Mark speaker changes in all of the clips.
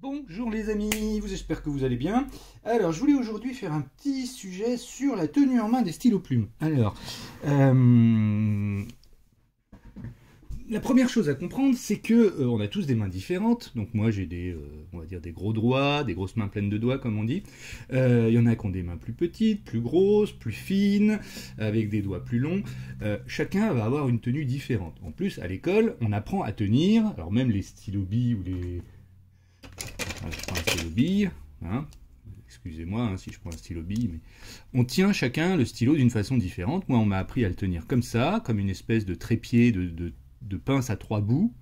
Speaker 1: Bonjour les amis, vous j'espère que vous allez bien. Alors je voulais aujourd'hui faire un petit sujet sur la tenue en main des stylos plumes. Alors, euh, la première chose à comprendre, c'est que euh, on a tous des mains différentes. Donc moi j'ai des, euh, on va dire des gros doigts, des grosses mains pleines de doigts comme on dit. Il y en a qui ont des mains plus petites, plus grosses, plus fines, avec des doigts plus longs. chacun va avoir une tenue différente. En plus à l'école, on apprend à tenir. Alors même les stylos bi ou les je prends un stylo bille. Hein. Excusez-moi hein, si je prends un stylo bille, mais on tient chacun le stylo d'une façon différente. Moi, on m'a appris à le tenir comme ça, comme une espèce de trépied de, pince à trois bouts,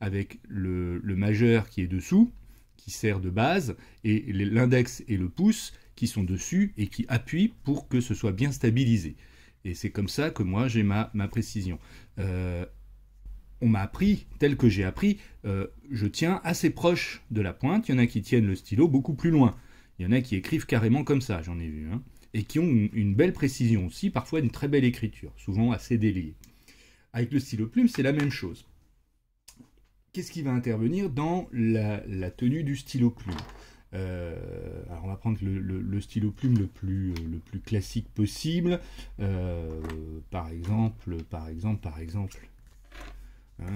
Speaker 1: avec le, majeur qui est dessous, qui sert de base, et l'index et le pouce qui sont dessus et qui appuient pour que ce soit bien stabilisé. Et c'est comme ça que moi j'ai ma, ma, précision. Euh, on m'a appris, tel que j'ai appris, euh, je tiens assez proche de la pointe. Il y en a qui tiennent le stylo beaucoup plus loin. Il y en a qui écrivent carrément comme ça, j'en ai vu. Hein, et qui ont une, belle précision aussi, parfois une très belle écriture, souvent assez déliée. Avec le stylo plume, c'est la même chose. Qu'est-ce qui va intervenir dans la, tenue du stylo plume euh, alors on va prendre le, stylo plume le plus, euh, le plus classique possible. par exemple, par exemple, par exemple, Hein,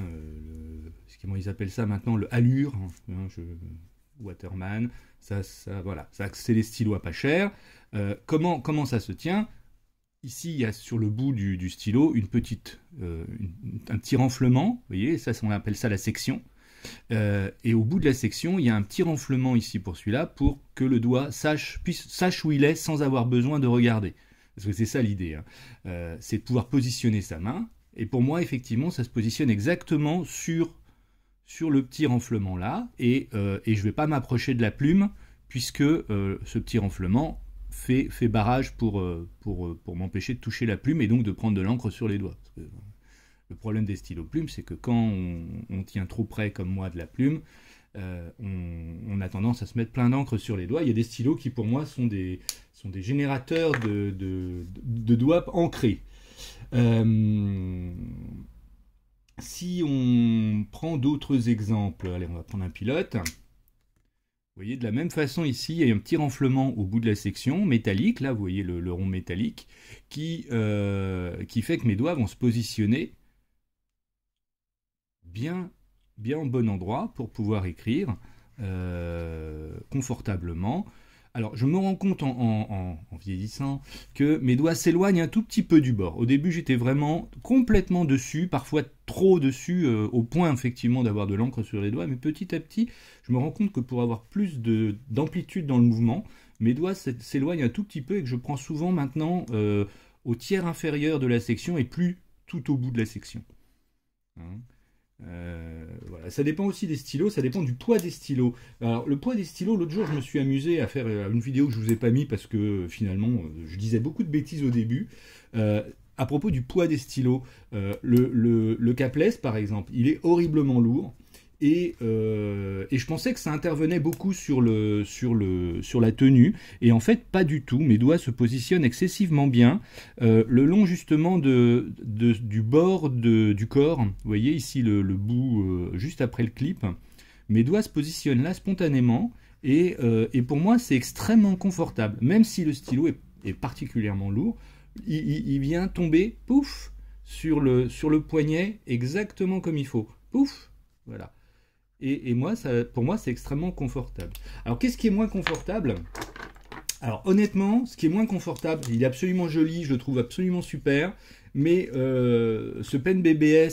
Speaker 1: euh, ils appellent ça maintenant Le Allure, hein, hein, Waterman. Ça, voilà, ça, c'est les stylos à pas cher. Euh, comment, comment ça se tient Ici, il y a sur le bout du, stylo une petite, euh, un petit renflement. Vous voyez, ça, on appelle ça la section. et au bout de la section, il y a un petit renflement ici pour celui-là pour que le doigt sache, puisse, sache où il est sans avoir besoin de regarder. Parce que c'est ça l'idée. c'est de pouvoir positionner sa main et pour moi, effectivement, ça se positionne exactement sur, sur le petit renflement là. Euh, et, je ne vais pas m'approcher de la plume, puisque euh, ce petit renflement fait, barrage pour, euh, pour, m'empêcher de toucher la plume et donc de prendre de l'encre sur les doigts. le problème des stylos plumes, c'est que quand on, tient trop près, comme moi, de la plume, on, a tendance à se mettre plein d'encre sur les doigts. Il y a des stylos qui, pour moi, sont des, sont des générateurs de doigts ancrés. Euh, si on prend d'autres exemples, allez, on va prendre un pilote. Vous voyez, de la même façon ici, il y a un petit renflement au bout de la section métallique, là vous voyez le, rond métallique, qui, euh, qui fait que mes doigts vont se positionner bien, bien en bon endroit pour pouvoir écrire euh, confortablement. Alors, je me rends compte en, vieillissant que mes doigts s'éloignent un tout petit peu du bord. Au début, j'étais vraiment complètement dessus, parfois trop dessus, euh, au point effectivement d'avoir de l'encre sur les doigts. Mais petit à petit, je me rends compte que pour avoir plus d'amplitude dans le mouvement, mes doigts s'éloignent un tout petit peu et que je prends souvent maintenant euh, au tiers inférieur de la section et plus tout au bout de la section. Hein. Euh, euh, ça dépend aussi des stylos, ça dépend du poids des stylos. Alors, le poids des stylos, l'autre jour, je me suis amusé à faire euh, une vidéo que je ne vous ai pas mis parce que finalement, euh, je disais beaucoup de bêtises au début. à propos du poids des stylos, le, le Capless, par exemple, il est horriblement lourd. Euh, et, je pensais que ça intervenait beaucoup sur, le, sur, le, sur la tenue, et en fait pas du tout, mes doigts se positionnent excessivement bien euh, le long justement de, du bord de, du corps, vous voyez ici le, bout euh, juste après le clip, mes doigts se positionnent là spontanément, et, et pour moi c'est extrêmement confortable, même si le stylo est, est particulièrement lourd, il, il, vient tomber, pouf, sur le, sur le poignet exactement comme il faut, pouf, voilà. Et, moi, ça, pour moi, c'est extrêmement confortable. Alors, qu'est-ce qui est moins confortable Alors, honnêtement, ce qui est moins confortable, il est absolument joli, je le trouve absolument super. Mais euh, ce pen BBS,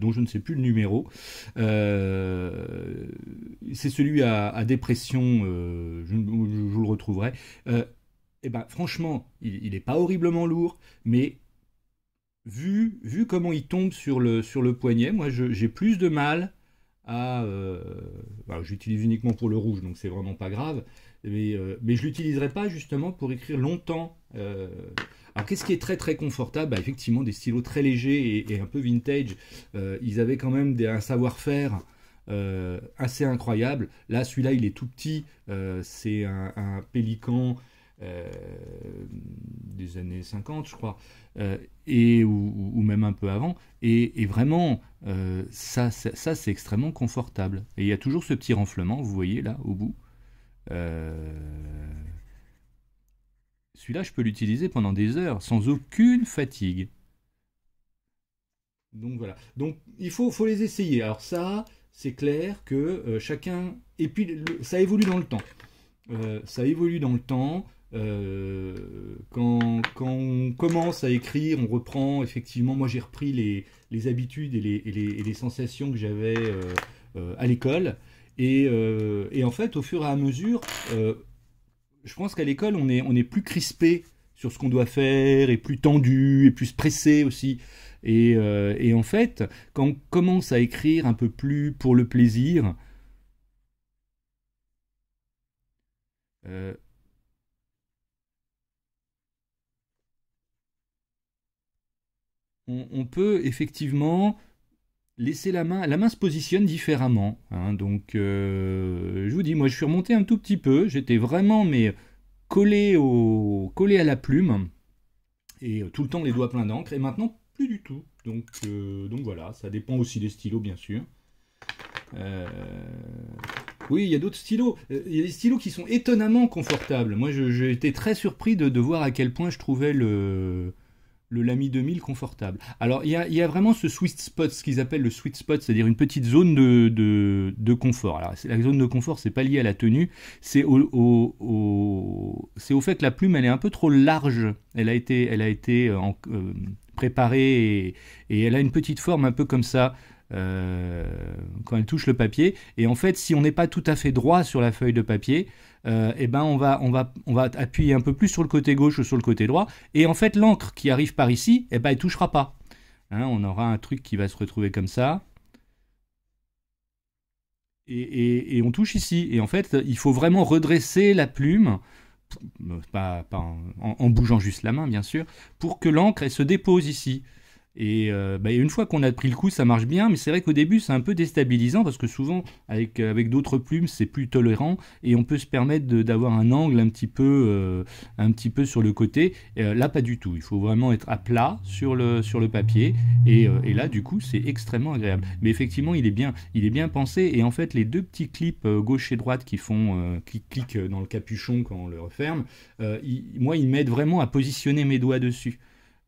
Speaker 1: dont je ne sais plus le numéro, euh, c'est celui à, dépression, euh, je, je, vous le retrouverai. et eh ben, franchement, il n'est pas horriblement lourd, mais vu, vu comment il tombe sur le, sur le poignet, moi j'ai plus de mal euh, bah, J'utilise uniquement pour le rouge, donc c'est vraiment pas grave. Mais, euh, je l'utiliserai pas justement pour écrire longtemps. Euh. alors qu'est-ce qui est très très confortable bah, Effectivement, des stylos très légers et, un peu vintage. ils avaient quand même un savoir-faire assez incroyable. Là, celui-là, il est tout petit. c'est un, un, pélican euh, des années 50, je crois, euh, et, ou, même un peu avant. Et, vraiment, euh, ça, ça, c'est extrêmement confortable. Et il y a toujours ce petit renflement, vous voyez là, au bout. Celui-là, je peux l'utiliser pendant des heures, sans aucune fatigue. Donc voilà. Donc il faut, les essayer. Alors ça, c'est clair que chacun... Et puis, ça évolue dans le temps. ça évolue dans le temps. Euh, quand, on commence à écrire, on reprend effectivement. Moi, j'ai repris les, les, habitudes et les, les, sensations que j'avais euh, euh, à l'école. Et, et, en fait, au fur et à mesure, je pense qu'à l'école, on est, on est, plus crispé sur ce qu'on doit faire, et plus tendu, et plus pressé aussi. Et, en fait, quand on commence à écrire un peu plus pour le plaisir, on, peut effectivement laisser la main. La main se positionne différemment. Hein. donc, euh, je vous dis, moi, je suis remonté un tout petit peu. J'étais vraiment mais collé, au, collé à la plume et euh, tout le temps les doigts pleins d'encre. Et maintenant, plus du tout. Donc, euh, donc voilà, ça dépend aussi des stylos, bien sûr. Oui, il y a d'autres stylos. Il y a des stylos qui sont étonnamment confortables. Moi, j'ai été très surpris de, voir à quel point je trouvais le, le Lamy 2000 confortable. Alors il y a, vraiment ce sweet spot, ce qu'ils appellent le sweet spot, c'est-à-dire une petite zone de, de, confort. Alors la zone de confort, c'est pas lié à la tenue, c'est au, au, c'est au fait que la plume, elle est un peu trop large. Elle a été, elle a été euh, euh, préparée et, et, elle a une petite forme un peu comme ça, euh, quand elle touche le papier. Et en fait, si on n'est pas tout à fait droit sur la feuille de papier, euh, eh ben on va, on, va, on va appuyer un peu plus sur le côté gauche ou sur le côté droit. Et en fait, l'encre qui arrive par ici, eh ben, elle touchera pas. Hein, on aura un truc qui va se retrouver comme ça. Et, on touche ici. Et en fait, il faut vraiment redresser la plume, euh, pas, en, en, bougeant juste la main, bien sûr, pour que l'encre se dépose ici. Euh, bah, et une fois qu'on a pris le coup, ça marche bien, mais c'est vrai qu'au début, c'est un peu déstabilisant parce que souvent, avec, euh, d'autres plumes, c'est plus tolérant et on peut se permettre d'avoir un angle un petit peu, euh, sur le côté. là, pas du tout. Il faut vraiment être à plat sur le, papier et, là, du coup, c'est extrêmement agréable. Mais effectivement, il est bien, pensé et en fait, les deux petits clips gauche et droite qui font dans le capuchon quand on le referme, moi, ils m'aident vraiment à positionner mes doigts dessus.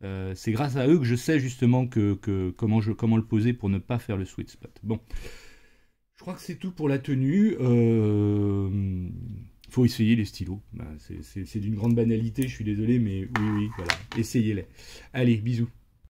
Speaker 1: Euh, c'est grâce à eux que je sais justement que, comment, je, le poser pour ne pas faire le sweet spot. Bon, je crois que c'est tout pour la tenue. il euh, faut essayer les stylos. Bah, c'est d'une grande banalité, je suis désolé, mais oui, oui, voilà. Essayez-les. Allez, bisous.